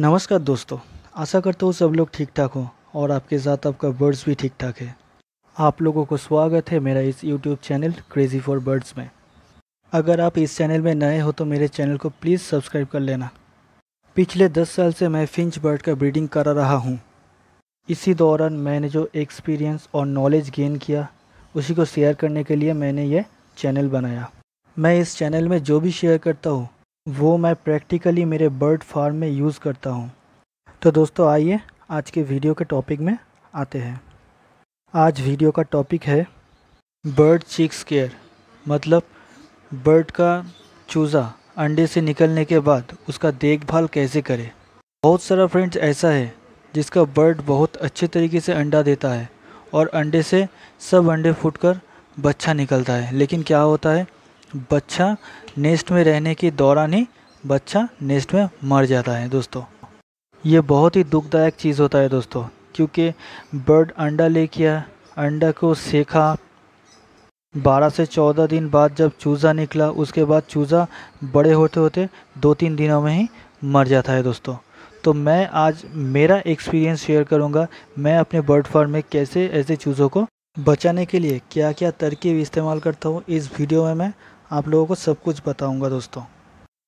नमस्कार दोस्तों आशा करता हूँ सब लोग ठीक ठाक हो और आपके साथ आपका बर्ड्स भी ठीक ठाक है आप लोगों को स्वागत है मेरा इस YouTube channel crazy for birds में अगर आप इस चैनल में नए हो तो मेरे चैनल को प्लीज़ सब्सक्राइब कर लेना पिछले दस साल से मैं फिंच बर्ड का ब्रीडिंग करा रहा हूँ इसी दौरान मैंने जो एक्सपीरियंस और नॉलेज गेन किया उसी को शेयर करने के लिए मैंने ये चैनल बनाया मैं इस चैनल में जो भी शेयर करता हूँ वो मैं प्रैक्टिकली मेरे बर्ड फार्म में यूज़ करता हूँ तो दोस्तों आइए आज के वीडियो के टॉपिक में आते हैं आज वीडियो का टॉपिक है बर्ड चिक्स केयर मतलब बर्ड का चूज़ा अंडे से निकलने के बाद उसका देखभाल कैसे करें बहुत सारा फ्रेंड्स ऐसा है जिसका बर्ड बहुत अच्छे तरीके से अंडा देता है और अंडे से सब अंडे फूटकर कर बच्चा निकलता है लेकिन क्या होता है बच्चा नेस्ट में रहने के दौरान ही बच्चा नेस्ट में मर जाता है दोस्तों ये बहुत ही दुखदायक चीज़ होता है दोस्तों क्योंकि बर्ड अंडा ले किया अंडा को सेखा 12 से 14 दिन बाद जब चूज़ा निकला उसके बाद चूज़ा बड़े होते होते दो तीन दिनों में ही मर जाता है दोस्तों तो मैं आज मेरा एक्सपीरियंस शेयर करूंगा मैं अपने बर्ड फार्म में कैसे ऐसे चूज़ों को बचाने के लिए क्या क्या तरकीब इस्तेमाल करता हूँ इस वीडियो में मैं आप लोगों को सब कुछ बताऊँगा दोस्तों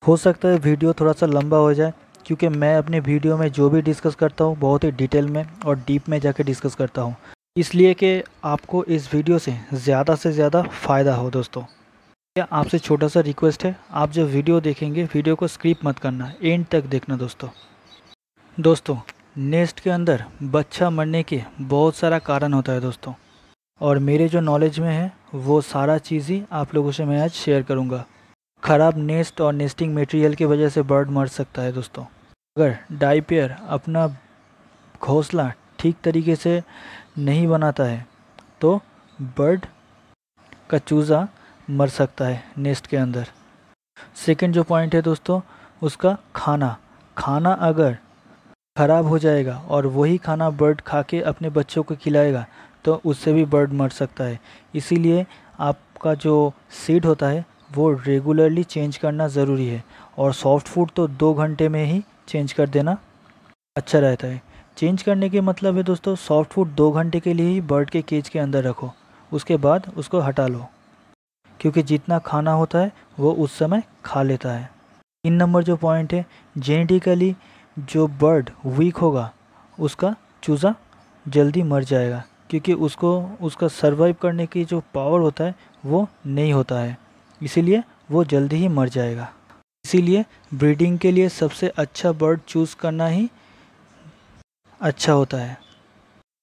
हो सकता है वीडियो थोड़ा सा लंबा हो जाए क्योंकि मैं अपने वीडियो में जो भी डिस्कस करता हूँ बहुत ही डिटेल में और डीप में जाके डिस्कस करता हूँ इसलिए कि आपको इस वीडियो से ज़्यादा से ज़्यादा फ़ायदा हो दोस्तों या आपसे छोटा सा रिक्वेस्ट है आप जो वीडियो देखेंगे वीडियो को स्क्रिप मत करना एंड तक देखना दोस्तों दोस्तों नेस्ट के अंदर बच्चा मरने के बहुत सारा कारण होता है दोस्तों और मेरे जो नॉलेज में है वो सारा चीज़ ही आप लोगों से मैं आज शेयर करूँगा ख़राब नेस्ट और नेस्टिंग मटेरियल की वजह से बर्ड मर सकता है दोस्तों अगर डाइपेयर अपना घोंसला ठीक तरीके से नहीं बनाता है तो बर्ड का चूज़ा मर सकता है नेस्ट के अंदर सेकंड जो पॉइंट है दोस्तों उसका खाना खाना अगर ख़राब हो जाएगा और वही खाना बर्ड खा के अपने बच्चों को खिलाएगा तो उससे भी बर्ड मर सकता है इसीलिए आपका जो सीड होता है वो रेगुलरली चेंज करना ज़रूरी है और सॉफ्ट फूड तो दो घंटे में ही चेंज कर देना अच्छा रहता है चेंज करने के मतलब है दोस्तों सॉफ्ट फूड दो घंटे के लिए ही बर्ड के केज के अंदर रखो उसके बाद उसको हटा लो क्योंकि जितना खाना होता है वो उस समय खा लेता है तीन नंबर जो पॉइंट है जेनेटिकली जो बर्ड वीक होगा उसका चूज़ा जल्दी मर जाएगा क्योंकि उसको उसका सर्वाइव करने की जो पावर होता है वो नहीं होता है इसीलिए वो जल्दी ही मर जाएगा इसीलिए ब्रीडिंग के लिए सबसे अच्छा बर्ड चूज़ करना ही अच्छा होता है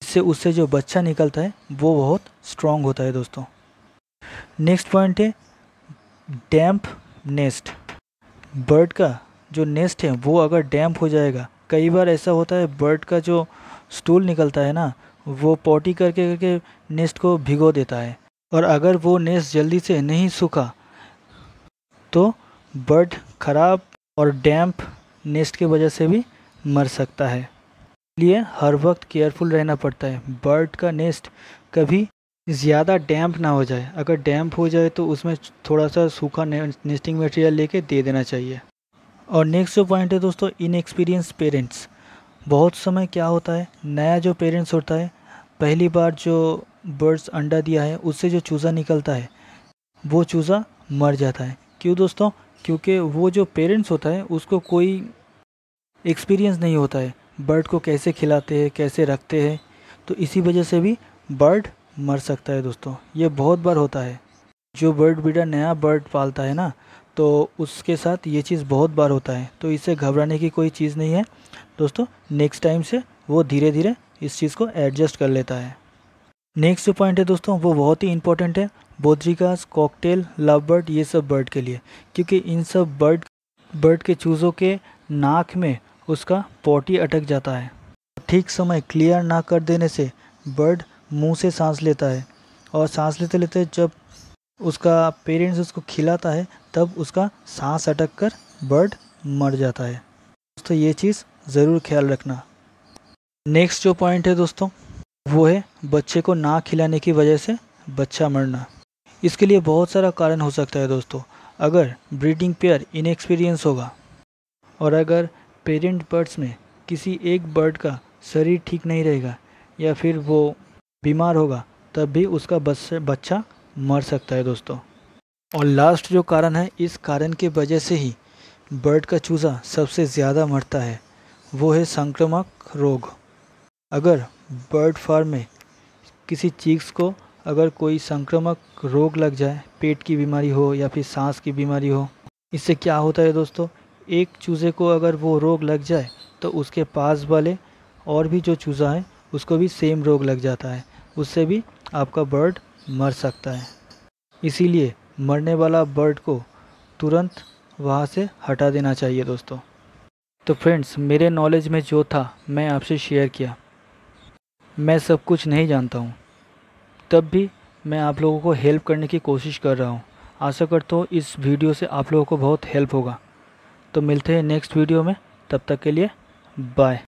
इससे उससे जो बच्चा निकलता है वो बहुत स्ट्रांग होता है दोस्तों नेक्स्ट पॉइंट है डैम्प नेस्ट बर्ड का जो नेस्ट है वो अगर डैम्प हो जाएगा कई बार ऐसा होता है बर्ड का जो स्टूल निकलता है ना वो पोटी करके करके नेस्ट को भिगो देता है और अगर वो नेस्ट जल्दी से नहीं सूखा तो बर्ड खराब और डैम्प नेस्ट की वजह से भी मर सकता है इसलिए हर वक्त केयरफुल रहना पड़ता है बर्ड का नेस्ट कभी ज़्यादा डैम्प ना हो जाए अगर डैम्प हो जाए तो उसमें थोड़ा सा सूखा नेस्टिंग मटेरियल लेके दे देना चाहिए और नेक्स्ट जो पॉइंट है दोस्तों इनएक्सपीरियंस पेरेंट्स बहुत समय क्या होता है नया जो पेरेंट्स होता है पहली बार जो बर्ड्स अंडा दिया है उससे जो चूज़ा निकलता है वो चूज़ा मर जाता है क्यों दोस्तों क्योंकि वो जो पेरेंट्स होता है उसको कोई एक्सपीरियंस नहीं होता है बर्ड को कैसे खिलाते हैं कैसे रखते हैं तो इसी वजह से भी बर्ड मर सकता है दोस्तों ये बहुत बार होता है जो बर्ड ब्रीडर नया बर्ड पालता है ना तो उसके साथ ये चीज़ बहुत बार होता है तो इसे घबराने की कोई चीज़ नहीं है दोस्तों नेक्स्ट टाइम से वो धीरे धीरे इस चीज़ को एडजस्ट कर लेता है नेक्स्ट जो पॉइंट है दोस्तों वो बहुत ही इंपॉर्टेंट है बोद्रिकास कॉकटेल लव बर्ड ये सब बर्ड के लिए क्योंकि इन सब बर्ड बर्ड के चूज़ों के नाक में उसका पॉटी अटक जाता है ठीक समय क्लियर ना कर देने से बर्ड मुंह से सांस लेता है और सांस लेते लेते जब उसका पेरेंट्स उसको खिलाता है तब उसका सांस अटक कर बर्ड मर जाता है दोस्तों ये चीज़ ज़रूर ख्याल रखना नेक्स्ट जो पॉइंट है दोस्तों वो है बच्चे को ना खिलाने की वजह से बच्चा मरना इसके लिए बहुत सारा कारण हो सकता है दोस्तों अगर ब्रीडिंग पेयर इनएक्सपीरियंस होगा और अगर पेरेंट बर्ड्स में किसी एक बर्ड का शरीर ठीक नहीं रहेगा या फिर वो बीमार होगा तब भी उसका बच्चा मर सकता है दोस्तों और लास्ट जो कारण है इस कारण के वजह से ही बर्ड का चूज़ा सबसे ज़्यादा मरता है वो है संक्रामक रोग अगर बर्ड फार्म में किसी चीज़ को अगर कोई संक्रमक रोग लग जाए पेट की बीमारी हो या फिर सांस की बीमारी हो इससे क्या होता है दोस्तों एक चूज़े को अगर वो रोग लग जाए तो उसके पास वाले और भी जो चूज़ा है उसको भी सेम रोग लग जाता है उससे भी आपका बर्ड मर सकता है इसीलिए मरने वाला बर्ड को तुरंत वहाँ से हटा देना चाहिए दोस्तों तो फ्रेंड्स मेरे नॉलेज में जो था मैं आपसे शेयर किया मैं सब कुछ नहीं जानता हूँ तब भी मैं आप लोगों को हेल्प करने की कोशिश कर रहा हूँ आशा करता हूँ इस वीडियो से आप लोगों को बहुत हेल्प होगा तो मिलते हैं नेक्स्ट वीडियो में तब तक के लिए बाय